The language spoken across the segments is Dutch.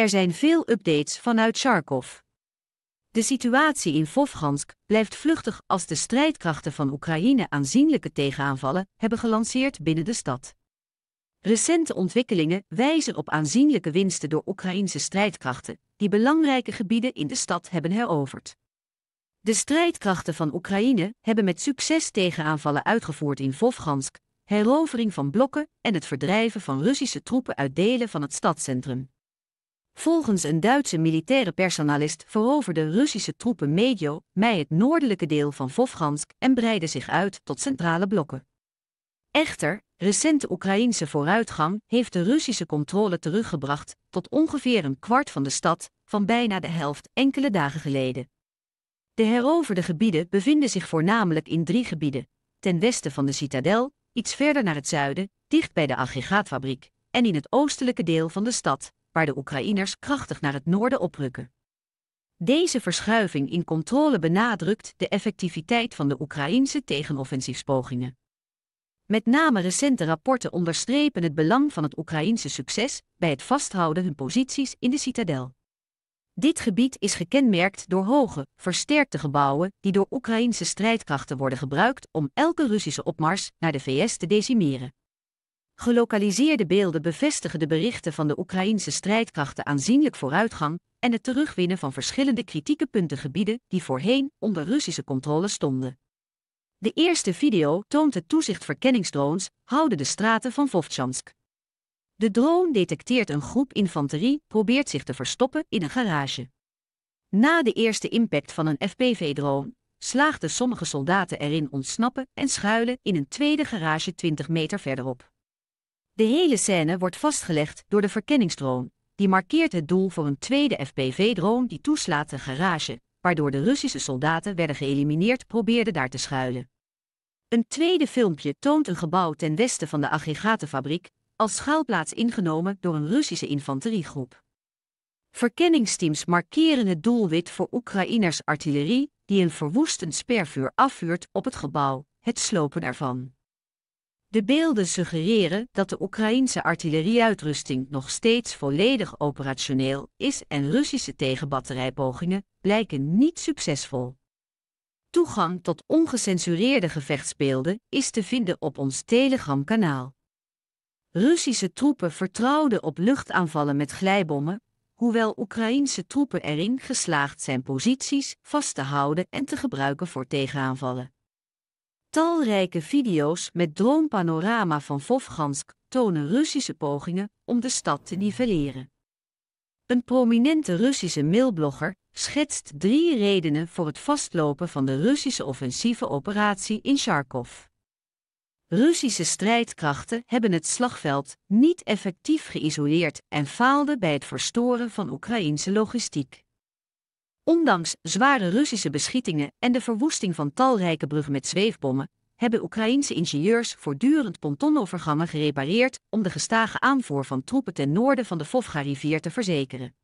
Er zijn veel updates vanuit Charkov. De situatie in Vovgansk blijft vluchtig als de strijdkrachten van Oekraïne aanzienlijke tegenaanvallen hebben gelanceerd binnen de stad. Recente ontwikkelingen wijzen op aanzienlijke winsten door Oekraïnse strijdkrachten, die belangrijke gebieden in de stad hebben heroverd. De strijdkrachten van Oekraïne hebben met succes tegenaanvallen uitgevoerd in Vovgansk, herovering van blokken en het verdrijven van Russische troepen uit delen van het stadscentrum. Volgens een Duitse militaire personalist veroverden Russische troepen medio mei het noordelijke deel van Vovgansk en breidden zich uit tot centrale blokken. Echter, recente Oekraïnse vooruitgang heeft de Russische controle teruggebracht tot ongeveer een kwart van de stad, van bijna de helft enkele dagen geleden. De heroverde gebieden bevinden zich voornamelijk in drie gebieden: ten westen van de citadel, iets verder naar het zuiden, dicht bij de aggregaatfabriek, en in het oostelijke deel van de stad, waar de Oekraïners krachtig naar het noorden oprukken. Deze verschuiving in controle benadrukt de effectiviteit van de Oekraïnse tegenoffensiefspogingen. Met name recente rapporten onderstrepen het belang van het Oekraïnse succes bij het vasthouden hun posities in de citadel. Dit gebied is gekenmerkt door hoge, versterkte gebouwen die door Oekraïnse strijdkrachten worden gebruikt om elke Russische opmars naar de VS te decimeren. Gelokaliseerde beelden bevestigen de berichten van de Oekraïnse strijdkrachten aanzienlijk vooruitgang en het terugwinnen van verschillende kritieke puntengebieden die voorheen onder Russische controle stonden. De eerste video toont de toezichtverkenningsdrones houden de straten van Vovchansk. De drone detecteert een groep infanterie, probeert zich te verstoppen in een garage. Na de eerste impact van een FPV-drone slaagden sommige soldaten erin ontsnappen en schuilen in een tweede garage 20 meter verderop. De hele scène wordt vastgelegd door de verkenningsdrone. Die markeert het doel voor een tweede FPV-drone die toeslaat een garage, waardoor de Russische soldaten werden geëlimineerd probeerden daar te schuilen. Een tweede filmpje toont een gebouw ten westen van de aggregatenfabriek als schuilplaats ingenomen door een Russische infanteriegroep. Verkenningsteams markeren het doelwit voor Oekraïners artillerie die een verwoestend spervuur afvuurt op het gebouw, het slopen ervan. De beelden suggereren dat de Oekraïnse artillerieuitrusting nog steeds volledig operationeel is en Russische tegenbatterijpogingen blijken niet succesvol. Toegang tot ongecensureerde gevechtsbeelden is te vinden op ons Telegram-kanaal. Russische troepen vertrouwden op luchtaanvallen met glijbommen, hoewel Oekraïense troepen erin geslaagd zijn posities vast te houden en te gebruiken voor tegenaanvallen. Talrijke video's met dronepanorama van Vovgansk tonen Russische pogingen om de stad te nivelleren. Een prominente Russische mailblogger schetst drie redenen voor het vastlopen van de Russische offensieve operatie in Sharkov. Russische strijdkrachten hebben het slagveld niet effectief geïsoleerd en faalden bij het verstoren van Oekraïnse logistiek. Ondanks zware Russische beschietingen en de verwoesting van talrijke bruggen met zweefbommen, hebben Oekraïense ingenieurs voortdurend pontonovergangen gerepareerd om de gestage aanvoer van troepen ten noorden van de Vovga-rivier te verzekeren.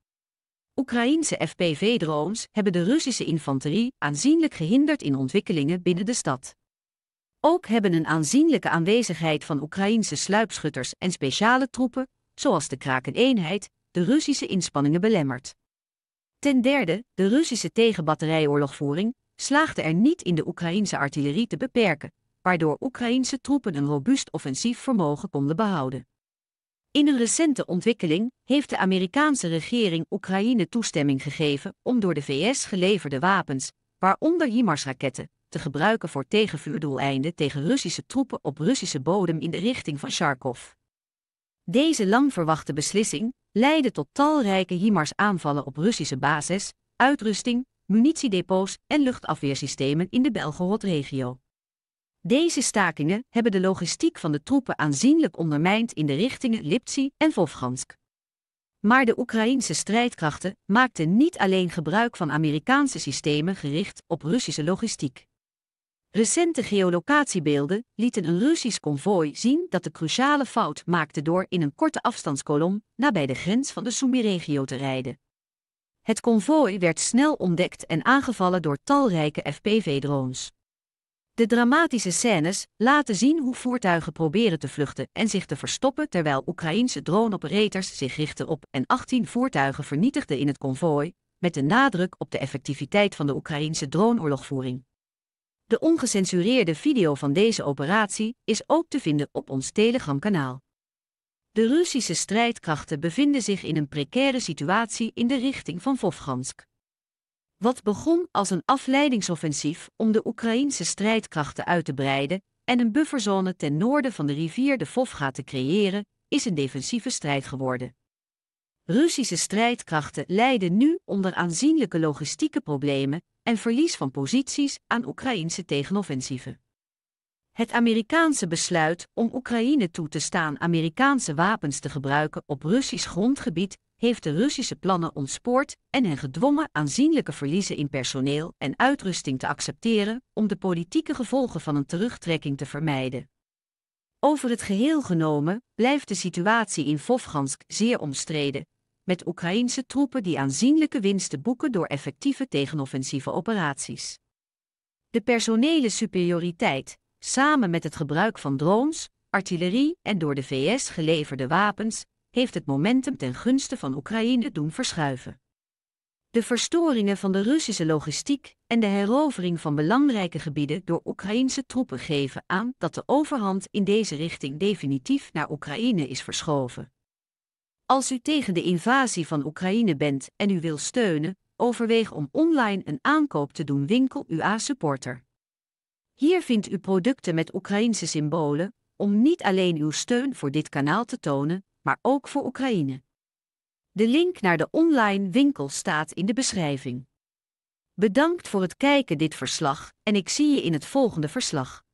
Oekraïense FPV-drones hebben de Russische infanterie aanzienlijk gehinderd in ontwikkelingen binnen de stad. Ook hebben een aanzienlijke aanwezigheid van Oekraïense sluipschutters en speciale troepen, zoals de Kraken-eenheid, de Russische inspanningen belemmerd. Ten derde, de Russische tegenbatterijoorlogvoering slaagde er niet in de Oekraïnse artillerie te beperken, waardoor Oekraïnse troepen een robuust offensief vermogen konden behouden. In een recente ontwikkeling heeft de Amerikaanse regering Oekraïne toestemming gegeven om door de VS geleverde wapens, waaronder HIMARS-raketten, te gebruiken voor tegenvuurdoeleinden tegen Russische troepen op Russische bodem in de richting van Sharkov. Deze lang verwachte beslissing leidde tot talrijke HIMARS-aanvallen op Russische bases, uitrusting, munitiedepots en luchtafweersystemen in de Belgorod-regio. Deze stakingen hebben de logistiek van de troepen aanzienlijk ondermijnd in de richtingen Lipsi en Vovgansk. Maar de Oekraïnse strijdkrachten maakten niet alleen gebruik van Amerikaanse systemen gericht op Russische logistiek. Recente geolocatiebeelden lieten een Russisch konvooi zien dat de cruciale fout maakte door in een korte afstandskolom nabij de grens van de Sumi-regio te rijden. Het konvooi werd snel ontdekt en aangevallen door talrijke FPV-drones. De dramatische scènes laten zien hoe voertuigen proberen te vluchten en zich te verstoppen terwijl Oekraïense drone-operators zich richten op en 18 voertuigen vernietigden in het konvooi, met de nadruk op de effectiviteit van de Oekraïense droneoorlogvoering. De ongecensureerde video van deze operatie is ook te vinden op ons Telegram-kanaal. De Russische strijdkrachten bevinden zich in een precaire situatie in de richting van Vovgansk. Wat begon als een afleidingsoffensief om de Oekraïnse strijdkrachten uit te breiden en een bufferzone ten noorden van de rivier de Vovga te creëren, is een defensieve strijd geworden. Russische strijdkrachten lijden nu onder aanzienlijke logistieke problemen en verlies van posities aan Oekraïnse tegenoffensieven. Het Amerikaanse besluit om Oekraïne toe te staan Amerikaanse wapens te gebruiken op Russisch grondgebied heeft de Russische plannen ontspoord en hen gedwongen aanzienlijke verliezen in personeel en uitrusting te accepteren om de politieke gevolgen van een terugtrekking te vermijden. Over het geheel genomen blijft de situatie in Vovgansk zeer omstreden, met Oekraïense troepen die aanzienlijke winsten boeken door effectieve tegenoffensieve operaties. De personele superioriteit, samen met het gebruik van drones, artillerie en door de VS geleverde wapens, heeft het momentum ten gunste van Oekraïne doen verschuiven. De verstoringen van de Russische logistiek en de herovering van belangrijke gebieden door Oekraïnse troepen geven aan dat de overhand in deze richting definitief naar Oekraïne is verschoven. Als u tegen de invasie van Oekraïne bent en u wil steunen, overweeg om online een aankoop te doen winkel UA Supporter. Hier vindt u producten met Oekraïnse symbolen, om niet alleen uw steun voor dit kanaal te tonen, maar ook voor Oekraïne. De link naar de online winkel staat in de beschrijving. Bedankt voor het kijken dit verslag en ik zie je in het volgende verslag.